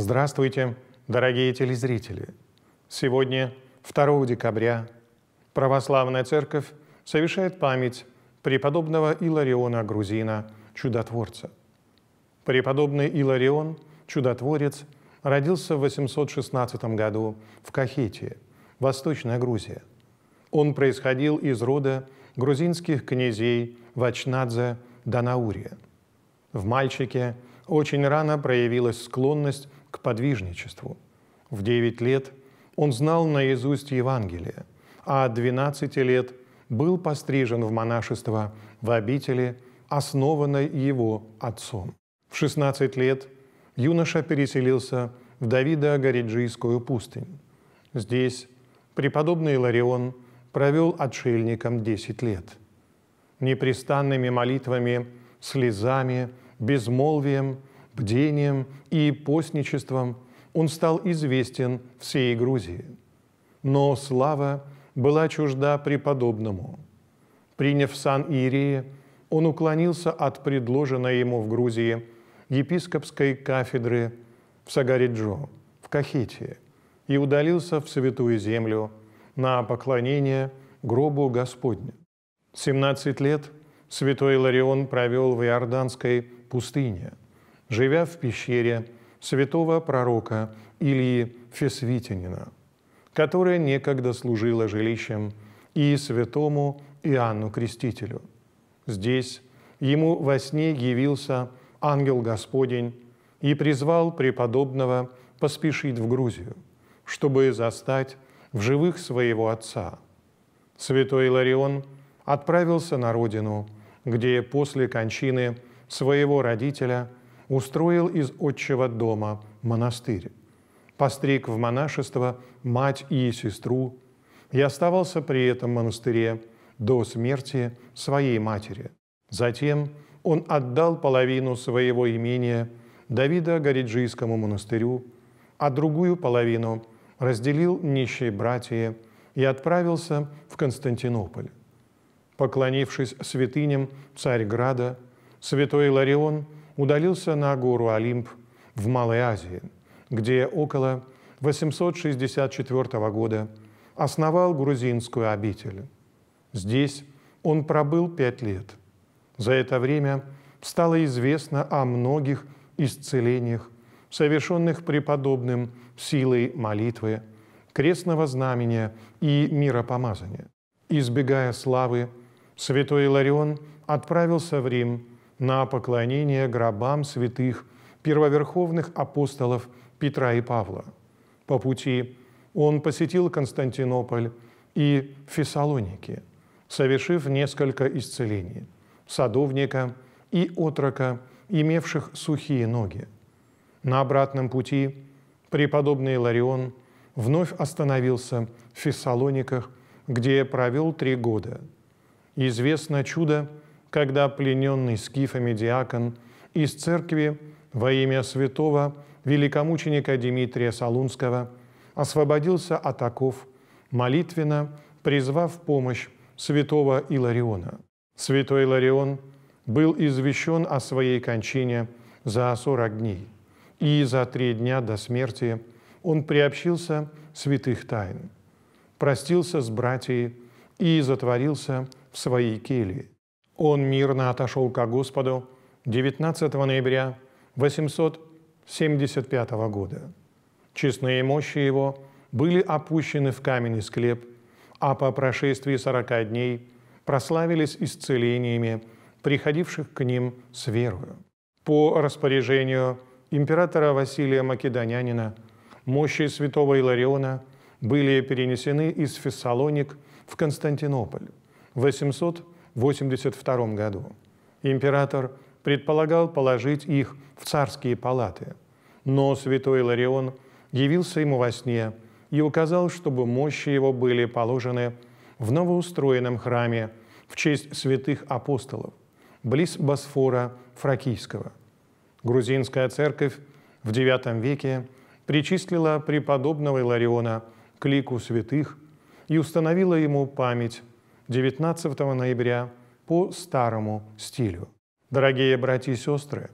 Здравствуйте, дорогие телезрители! Сегодня, 2 декабря, Православная Церковь совершает память преподобного Илариона Грузина, чудотворца. Преподобный Иларион, чудотворец, родился в 816 году в Кахетии, Восточная Грузия. Он происходил из рода грузинских князей Вачнадзе Данаурия. В мальчике очень рано проявилась склонность к подвижничеству. В 9 лет он знал наизусть Евангелие, а от 12 лет был пострижен в монашество в обители, основанной его отцом. В 16 лет юноша переселился в Давида гориджийскую пустынь. Здесь преподобный Ларион провел отшельником 10 лет. Непрестанными молитвами, слезами, безмолвием бдением и постничеством он стал известен всей Грузии. Но слава была чужда преподобному. Приняв сан Иерея, он уклонился от предложенной ему в Грузии епископской кафедры в Сагариджо, в Кахете, и удалился в Святую Землю на поклонение гробу Господню. 17 лет святой Ларион провел в Иорданской пустыне – живя в пещере святого пророка Илии Фесвитинина, которая некогда служила жилищем и святому Иоанну Крестителю. Здесь ему во сне явился ангел Господень и призвал преподобного поспешить в Грузию, чтобы застать в живых своего отца. Святой Ларион отправился на родину, где после кончины своего родителя – устроил из отчего дома монастырь. Постриг в монашество мать и сестру, и оставался при этом монастыре до смерти своей матери. Затем он отдал половину своего имения Давида Гориджийскому монастырю, а другую половину разделил нищие братья и отправился в Константинополь. Поклонившись святыням Царьграда, святой Ларион – удалился на гору Олимп в Малой Азии, где около 864 года основал грузинскую обитель. Здесь он пробыл пять лет. За это время стало известно о многих исцелениях, совершенных преподобным силой молитвы, крестного знамения и миропомазания. Избегая славы, святой Иларион отправился в Рим на поклонение гробам святых первоверховных апостолов Петра и Павла. По пути он посетил Константинополь и Фессалоники, совершив несколько исцелений – садовника и отрока, имевших сухие ноги. На обратном пути преподобный Ларион вновь остановился в Фессалониках, где провел три года. Известно чудо – когда плененный скифами диакон из церкви во имя святого великомученика Дмитрия Солунского освободился от оков, молитвенно призвав помощь святого Илариона. Святой Иларион был извещен о своей кончине за 40 дней, и за три дня до смерти он приобщился святых тайн, простился с братьями и затворился в своей келье. Он мирно отошел к Господу 19 ноября 875 года. Честные мощи его были опущены в каменный склеп, а по прошествии сорока дней прославились исцелениями, приходивших к ним с верою. По распоряжению императора Василия Македонянина мощи святого Илариона были перенесены из Фессалоник в Константинополь 800 1982 году. Император предполагал положить их в царские палаты, но святой Ларион явился ему во сне и указал, чтобы мощи его были положены в новоустроенном храме в честь святых апостолов, близ Босфора Фракийского. Грузинская церковь в IX веке причислила преподобного Илариона к лику святых и установила ему память 19 ноября по старому стилю. Дорогие братья и сестры,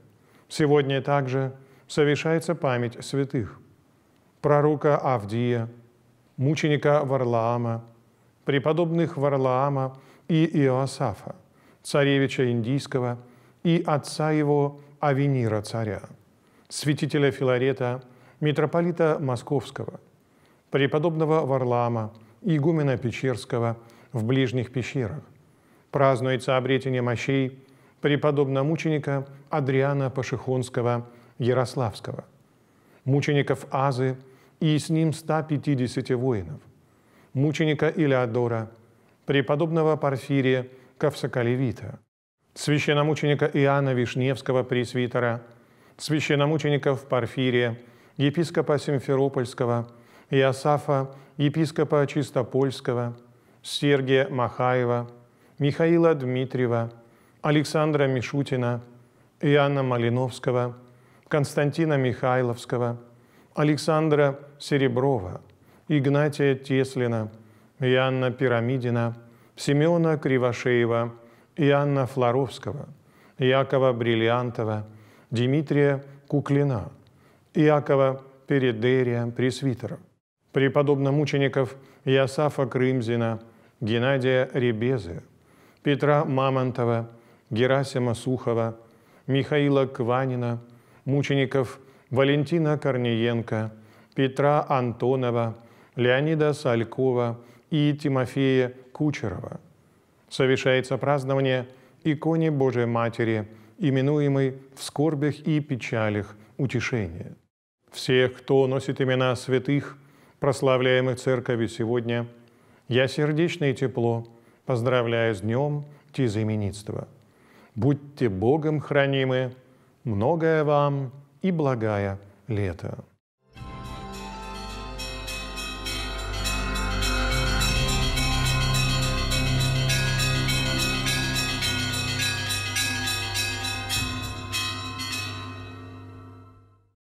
сегодня также совершается память святых. Пророка Авдия, мученика Варлаама, преподобных Варлаама и Иоасафа, царевича Индийского и отца его Авенира царя, святителя Филарета, митрополита Московского, преподобного Варлаама, игумена Печерского – в ближних пещерах. Празднуется обретение мощей преподобного мученика Адриана Пашихонского Ярославского, мучеников Азы и с ним 150 воинов, мученика Илеодора, преподобного Порфирия Ковсоколевита, священномученика Иоанна Вишневского пресвитера, священномучеников Порфирия, епископа Симферопольского, Иосафа, епископа Чистопольского – Сергия Махаева, Михаила Дмитриева, Александра Мишутина, Иоанна Малиновского, Константина Михайловского, Александра Сереброва, Игнатия Теслина, Иоанна Пирамидина, Семена Кривошеева, Иоанна Флоровского, Якова Бриллиантова, Дмитрия Куклина, Якова Передерия Пресвитера, Мучеников Ясафа Крымзина – Геннадия Ребезы, Петра Мамонтова, Герасима Сухова, Михаила Кванина, мучеников Валентина Корниенко, Петра Антонова, Леонида Салькова и Тимофея Кучерова. Совершается празднование иконе Божией Матери, именуемой в скорбях и печалях утешение. Всех, кто носит имена святых, прославляемых Церковью сегодня – я сердечно и тепло поздравляю с днем тизаименитства. Будьте Богом хранимы, многое вам и благая лето.